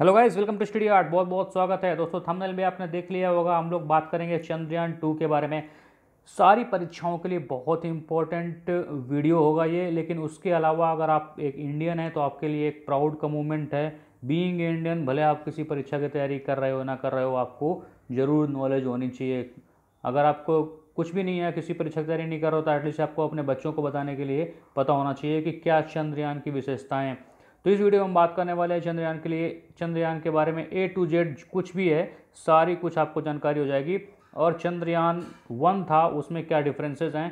hello guys welcome to studio art बहुत बहुत स्वागत है दोस्तों थंबनेल में आपने देख लिया होगा हम लोग बात करेंगे चंद्रयान टू के बारे में सारी परीक्षाओं के लिए बहुत ही इंपॉर्टेंट वीडियो होगा ये लेकिन उसके अलावा अगर आप एक इंडियन हैं तो आपके लिए एक प्राउड का मूवमेंट है बीइंग इंडियन भले आप किसी परीक्षा की तैयारी कर रहे हो ना कर रहे हो आपको ज़रूर नॉलेज होनी चाहिए अगर आपको कुछ भी नहीं है किसी परीक्षा की तैयारी नहीं कर रहे हो तो एटलीस्ट आपको अपने बच्चों को बताने के लिए पता होना चाहिए कि क्या चंद्रयान की विशेषताएँ तो इस वीडियो में हम बात करने वाले हैं चंद्रयान के लिए चंद्रयान के बारे में ए टू जेड कुछ भी है सारी कुछ आपको जानकारी हो जाएगी और चंद्रयान वन था उसमें क्या डिफरेंसेस हैं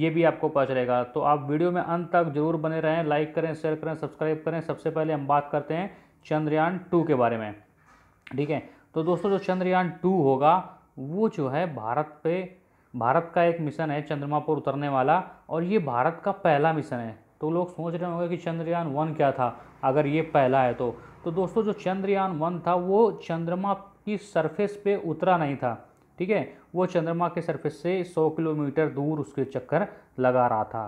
ये भी आपको पता चलेगा तो आप वीडियो में अंत तक जरूर बने रहें लाइक करें शेयर करें सब्सक्राइब करें सबसे पहले हम बात करते हैं चंद्रयान टू के बारे में ठीक है तो दोस्तों जो चंद्रयान टू होगा वो जो है भारत पे भारत का एक मिशन है चंद्रमा पर उतरने वाला और ये भारत का पहला मिशन है तो लोग सोच रहे होंगे कि चंद्रयान वन क्या था अगर ये पहला है तो तो दोस्तों जो चंद्रयान वन था वो चंद्रमा की सरफेस पे उतरा नहीं था ठीक है वो चंद्रमा के सरफेस से 100 किलोमीटर दूर उसके चक्कर लगा रहा था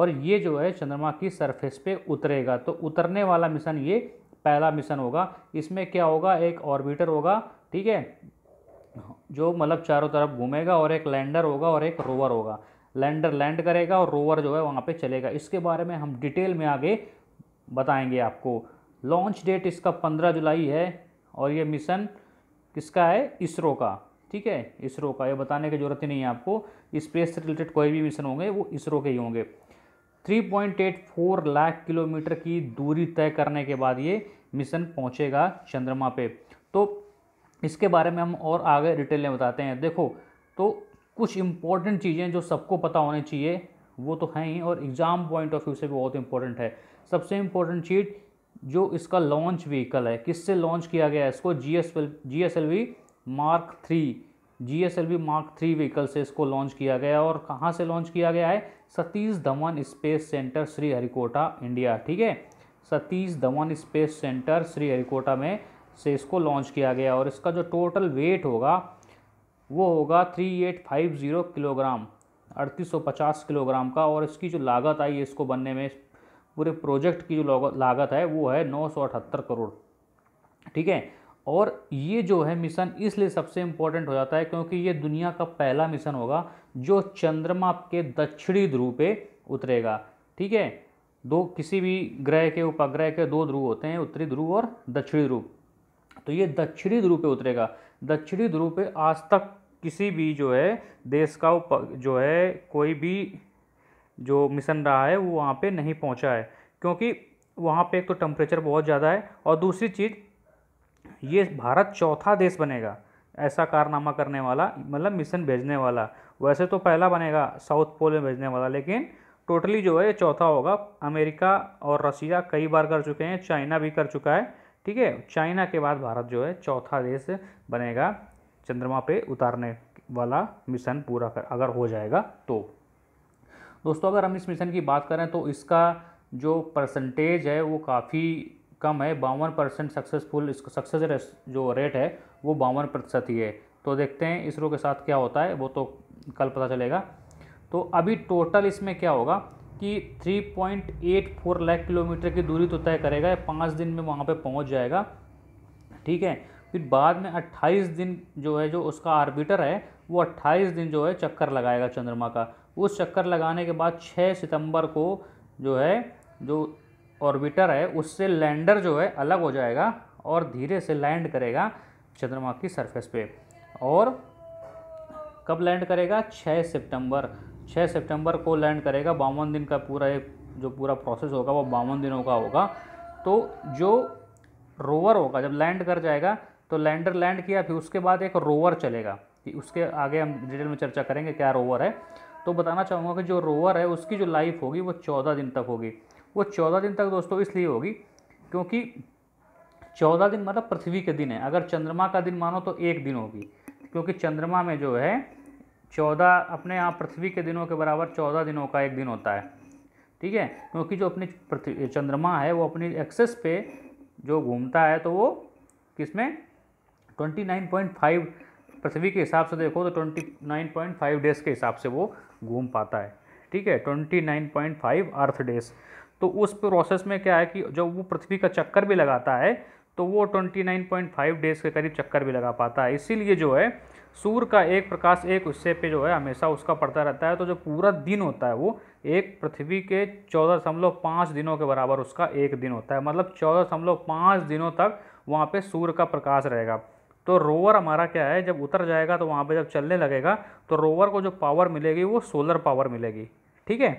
और ये जो है चंद्रमा की सरफेस पे उतरेगा तो उतरने वाला मिशन ये पहला मिशन होगा इसमें क्या होगा एक ऑर्बिटर होगा ठीक है जो मतलब चारों तरफ घूमेगा और एक लैंडर होगा और एक रोवर होगा लैंडर लैंड करेगा और रोवर जो है वहाँ पे चलेगा इसके बारे में हम डिटेल में आगे बताएंगे आपको लॉन्च डेट इसका पंद्रह जुलाई है और ये मिशन किसका है इसरो का ठीक है इसरो का ये बताने की ज़रूरत ही नहीं है आपको स्पेस से रिलेटेड कोई भी मिशन होंगे वो इसरो के ही होंगे 3.84 लाख किलोमीटर की दूरी तय करने के बाद ये मिशन पहुँचेगा चंद्रमा पे तो इसके बारे में हम और आगे डिटेल में बताते हैं देखो तो कुछ इंपॉर्टेंट चीज़ें जो सबको पता होनी चाहिए वो तो हैं ही और एग्ज़ाम पॉइंट ऑफ व्यू से भी बहुत इंपॉर्टेंट है सबसे इम्पोर्टेंट चीज़ जो इसका लॉन्च व्हीकल है किससे लॉन्च किया गया है इसको G S G S L V mark three G S L V mark three vehicle से इसको लॉन्च किया गया और कहाँ से लॉन्च किया गया है Satish Dhawan space centre Sriharikota India ठीक है Satish Dhawan space centre Sriharikota में से इसको लॉन्च किया गया और इसका जो टोटल वेट होगा वो होगा three eight five zero kilogram अड़तीस सौ पचास किलोग्राम का और इसकी जो लागत आई है इसको बनने में पूरे प्रोजेक्ट की जो लागत है वो है नौ सौ अठहत्तर करोड़ ठीक है और ये जो है मिशन इसलिए सबसे इम्पोर्टेंट हो जाता है क्योंकि ये दुनिया का पहला मिशन होगा जो चंद्रमा के दक्षिणी ध्रुव पे उतरेगा ठीक है दो किसी भी ग्रह के उपग्रह के दो ध्रुव होते हैं उत्तरी ध्रुव और दक्षिणी ध्रुव तो ये दक्षिणी ध्रुव पे उतरेगा दक्षिणी ध्रुव पे आज तक किसी भी जो है देश का जो है कोई भी जो मिशन रहा है वो वहाँ पे नहीं पहुँचा है क्योंकि वहाँ पे एक तो टम्परेचर बहुत ज़्यादा है और दूसरी चीज़ ये भारत चौथा देश बनेगा ऐसा कारनामा करने वाला मतलब मिशन भेजने वाला वैसे तो पहला बनेगा साउथ पोल में भेजने वाला लेकिन टोटली जो है ये चौथा होगा अमेरिका और रसिया कई बार कर चुके हैं चाइना भी कर चुका है ठीक है चाइना के बाद भारत जो है चौथा देश बनेगा चंद्रमा पे उतारने वाला मिशन पूरा कर अगर हो जाएगा तो दोस्तों अगर हम इस मिशन की बात करें तो इसका जो परसेंटेज है वो काफ़ी कम है बावन परसेंट सक्सेसफुल इसका सक्सेस जो रेट है वो बावन प्रतिशत ही है तो देखते हैं इसरो के साथ क्या होता है वो तो कल पता चलेगा तो अभी टोटल इसमें क्या होगा कि 3.84 लाख किलोमीटर की दूरी तो तय करेगा पाँच दिन में वहाँ पे पहुँच जाएगा ठीक है फिर बाद में 28 दिन जो है जो उसका आर्बिटर है वो 28 दिन जो है चक्कर लगाएगा चंद्रमा का उस चक्कर लगाने के बाद 6 सितंबर को जो है जो ऑर्बिटर है उससे लैंडर जो है अलग हो जाएगा और धीरे से लैंड करेगा चंद्रमा की सरफेस पे और कब लैंड करेगा 6 सितंबर 6 सितंबर को लैंड करेगा बावन दिन का पूरा एक जो पूरा प्रोसेस होगा वो बावन दिनों का होगा तो जो रोवर होगा जब लैंड कर जाएगा तो लैंडर लैंड किया फिर उसके बाद एक रोवर चलेगा कि उसके आगे हम डिटेल में चर्चा करेंगे क्या रोवर है तो बताना चाहूँगा कि जो रोवर है उसकी जो लाइफ होगी वो चौदह दिन तक होगी वो चौदह दिन तक दोस्तों इसलिए होगी क्योंकि चौदह दिन मतलब पृथ्वी के दिन है अगर चंद्रमा का दिन मानो तो एक दिन होगी क्योंकि चंद्रमा में जो है चौदह अपने यहाँ पृथ्वी के दिनों के बराबर चौदह दिनों का एक दिन होता है ठीक है क्योंकि जो अपनी चंद्रमा है वो अपनी एक्सेस पे जो घूमता है तो वो किस में ट्वेंटी नाइन पॉइंट फाइव पृथ्वी के हिसाब से देखो तो twenty nine point five days के हिसाब से वो घूम पाता है ठीक है twenty nine point five earth days तो उस प्रोसेस में क्या है कि जब वो पृथ्वी का चक्कर भी लगाता है तो वो 29.5 डेज के करीब चक्कर भी लगा पाता है इसीलिए जो है सूर्य का एक प्रकाश एक उससे पे जो है हमेशा उसका पड़ता रहता है तो जो पूरा दिन होता है वो एक पृथ्वी के चौदह दशमलव पाँच दिनों के बराबर उसका एक दिन होता है मतलब चौदह दशमलव पाँच दिनों तक वहाँ पे सूर्य का प्रकाश रहेगा तो रोवर हमारा क्या है जब उतर जाएगा तो वहाँ पे जब चलने लगेगा तो रोवर को जो पावर मिलेगी वो सोलर पावर मिलेगी ठीक है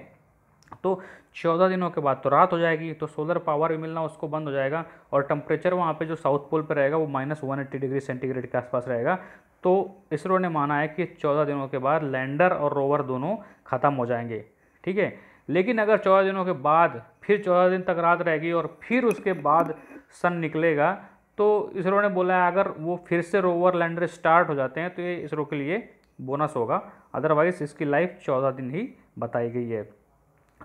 तो चौदह दिनों के बाद तो रात हो जाएगी तो सोलर पावर भी मिलना उसको बंद हो जाएगा और टेम्परेचर वहाँ पे जो साउथ पोल पर रहेगा वो minus one eighty degree centigrade के आसपास रहेगा तो इसरो ने माना है कि चौदह दिनों के बाद लैंडर और रोवर दोनों ख़त्म हो जाएंगे ठीक है लेकिन अगर चौदह दिनों के बाद फिर चौदह दिन तक रात रहेगी और फिर उसके बाद सन निकलेगा तो इसरो ने बोला है अगर वो फिर से रोवर लैंडर स्टार्ट हो जाते हैं तो ये इसरो के लिए बोनस होगा अदरवाइज़ इसकी लाइफ चौदह दिन ही बताई गई है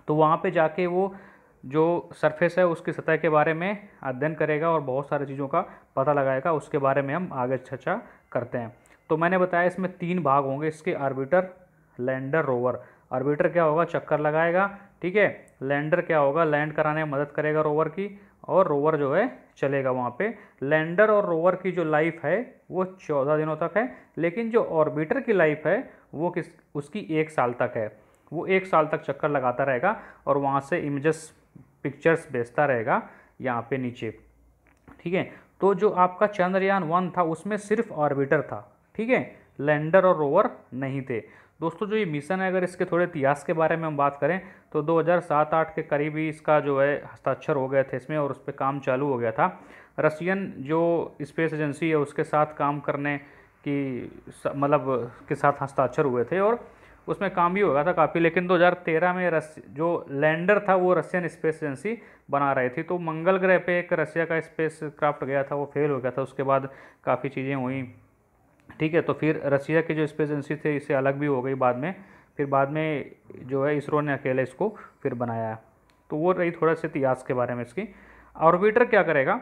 तो वहाँ पे जाके वो जो सरफेस है उसकी सतह के बारे में अध्ययन करेगा और बहुत सारी चीज़ों का पता लगाएगा उसके बारे में हम आगे चर्चा करते हैं तो मैंने बताया इसमें तीन भाग होंगे इसके आर्बिटर लैंडर रोवर आर्बिटर क्या होगा चक्कर लगाएगा ठीक है लैंडर क्या होगा लैंड कराने में मदद करेगा रोवर की और रोवर जो है चलेगा वहाँ पे लैंडर और रोवर की जो लाइफ है वो चौदह दिनों तक है लेकिन जो ऑर्बिटर की लाइफ है वो किस उसकी एक साल तक है वो एक साल तक चक्कर लगाता रहेगा और वहाँ से इमेजेस पिक्चर्स भेजता रहेगा यहाँ पे नीचे ठीक है तो जो आपका चंद्रयान वन था उसमें सिर्फ ऑर्बिटर था ठीक है लैंडर और रोवर नहीं थे दोस्तों जो ये मिशन है अगर इसके थोड़े इतिहास के बारे में हम बात करें तो 2007-8 के करीब ही इसका जो है हस्ताक्षर हो गए थे इसमें और उस पर काम चालू हो गया था रशियन जो स्पेस एजेंसी है उसके साथ काम करने की मतलब के साथ हस्ताक्षर हुए थे और उसमें काम भी हो गया था काफ़ी लेकिन 2013 में रस जो लैंडर था वो रशियन स्पेस एजेंसी बना रही थी तो मंगल ग्रह पे एक रसिया का स्पेस क्राफ्ट गया था वो फेल हो गया था उसके बाद काफ़ी चीज़ें हुई ठीक है तो फिर रसिया के जो स्पेस एजेंसी थे इससे अलग भी हो गई बाद में फिर बाद में जो है इसरो ने अकेले इसको फिर बनाया तो वो रही थोड़ा सा इतिहास के बारे में इसकी ऑर्बिटर क्या करेगा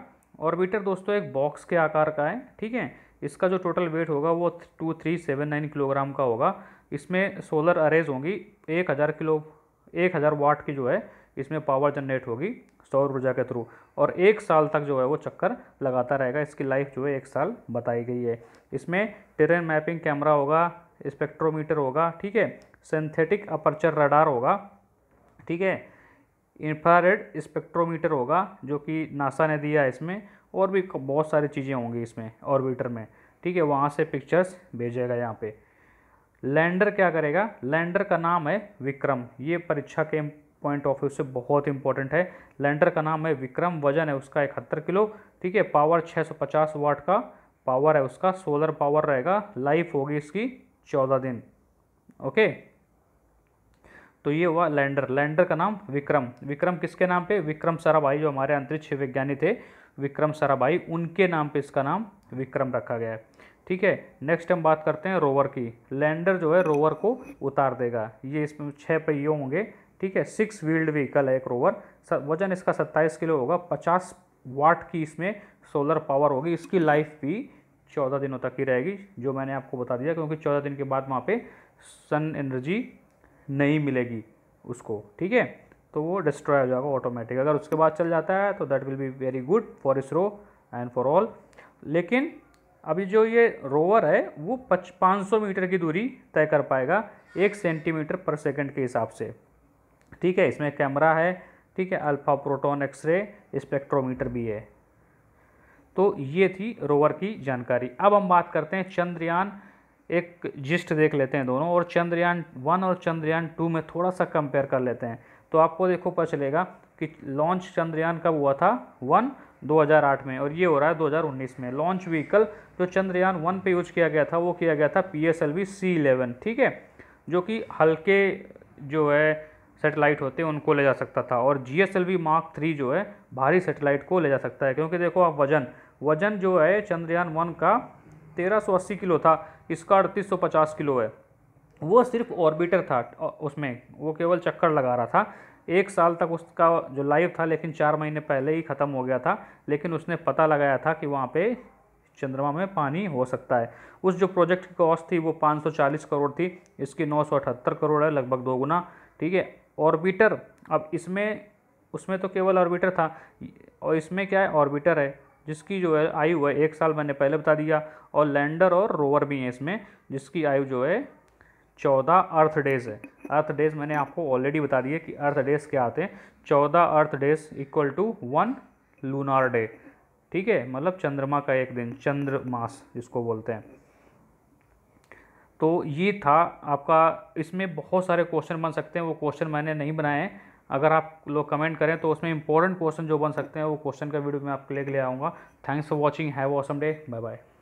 ऑर्बिटर दोस्तों एक बॉक्स के आकार का है ठीक है इसका जो टोटल वेट होगा वो two three seven nine kilogram का होगा इसमें सोलर अरेज होंगी एक हज़ार किलो एक हज़ार वाट की जो है इसमें पावर जनरेट होगी सौर ऊर्जा के थ्रू और एक साल तक जो है वो चक्कर लगाता रहेगा इसकी लाइफ जो है एक साल बताई गई है इसमें टेरेन मैपिंग कैमरा होगा स्पेक्ट्रोमीटर होगा ठीक है सिंथेटिक अपर्चर रडार होगा ठीक है इंफ्रारेड स्पेक्ट्रोमीटर होगा जो कि नासा ने दिया है इसमें और भी बहुत सारी चीज़ें होंगी इसमें ऑर्बिटर में ठीक है वहाँ से पिक्चर्स भेजेगा यहाँ पे लैंडर क्या करेगा लैंडर का नाम है विक्रम ये परीक्षा के पॉइंट ऑफ व्यू से बहुत इंपॉर्टेंट है लैंडर का नाम है विक्रम वजन है उसका इकहत्तर किलो ठीक है पावर 650 वाट का पावर है उसका सोलर पावर रहेगा लाइफ होगी इसकी 14 दिन ओके तो ये हुआ लैंडर लैंडर का नाम विक्रम विक्रम किसके नाम पे विक्रम सराभाई जो हमारे अंतरिक्ष वैज्ञानिक थे विक्रम सराभाई उनके नाम पे इसका नाम विक्रम रखा गया है ठीक है नेक्स्ट हम बात करते हैं रोवर की लैंडर जो है रोवर को उतार देगा ये इसमें छः पहियों होंगे ठीक है सिक्स व्हील्ड व्हीकल है एक रोवर वजन इसका सत्ताईस किलो होगा पचास वाट की इसमें सोलर पावर होगी इसकी लाइफ भी चौदह दिनों तक ही रहेगी जो मैंने आपको बता दिया क्योंकि चौदह दिन के बाद वहाँ पे सन एनर्जी नहीं मिलेगी उसको ठीक है तो वो डिस्ट्रॉय हो जाएगा ऑटोमेटिक अगर उसके बाद चल जाता है तो that will be very good for ISRO and for all लेकिन अभी जो ये रोवर है वो पच पाँच मीटर की दूरी तय कर पाएगा एक सेंटीमीटर पर सेकेंड के हिसाब से ठीक है इसमें कैमरा है ठीक है अल्फा प्रोटॉन एक्सरे स्पेक्ट्रोमीटर भी है तो ये थी रोवर की जानकारी अब हम बात करते हैं चंद्रयान एक जिस्ट देख लेते हैं दोनों और चंद्रयान वन और चंद्रयान टू में थोड़ा सा कंपेयर कर लेते हैं तो आपको देखो पता चलेगा कि लॉन्च चंद्रयान कब हुआ था वन 2008 में और ये हो रहा है 2019 में लॉन्च व्हीकल जो चंद्रयान वन पे यूज किया गया था वो किया गया था P S L V C eleven ठीक है जो कि हल्के जो है सेटेलाइट होते हैं उनको ले जा सकता था और G S L V mark three जो है भारी सेटेलाइट को ले जा सकता है क्योंकि देखो आप वजन वजन जो है चंद्रयान वन का 1380 किलो था इसका 3850 किलो है वो सिर्फ ऑर्बिटर था उसमें वो केवल चक्कर लगा रहा था एक साल तक उसका जो लाइव था लेकिन चार महीने पहले ही ख़त्म हो गया था लेकिन उसने पता लगाया था कि वहाँ पे चंद्रमा में पानी हो सकता है उस जो प्रोजेक्ट की कॉस्ट थी वो 540 करोड़ थी इसकी नौ करोड़ है लगभग दो गुना ठीक है ऑर्बिटर अब इसमें उसमें तो केवल ऑर्बिटर था और इसमें क्या है ऑर्बिटर है जिसकी जो है आयु है एक साल मैंने पहले बता दिया और लैंडर और रोवर भी हैं इसमें जिसकी आयु जो है चौदह अर्थ डेज है अर्थ डेज मैंने आपको ऑलरेडी बता दिया कि अर्थ डेज क्या आते हैं चौदह earth days equal to one lunar day ठीक है मतलब चंद्रमा का एक दिन चंद्र मास जिसको बोलते हैं तो ये था आपका इसमें बहुत सारे क्वेश्चन बन सकते हैं वो क्वेश्चन मैंने नहीं बनाए हैं अगर आप लोग कमेंट करें तो उसमें इंपॉर्टेंट क्वेश्चन जो बन सकते हैं वो क्वेश्चन का वीडियो मैं आपके लिए ले आऊँगा thanks for watching have awesome day bye bye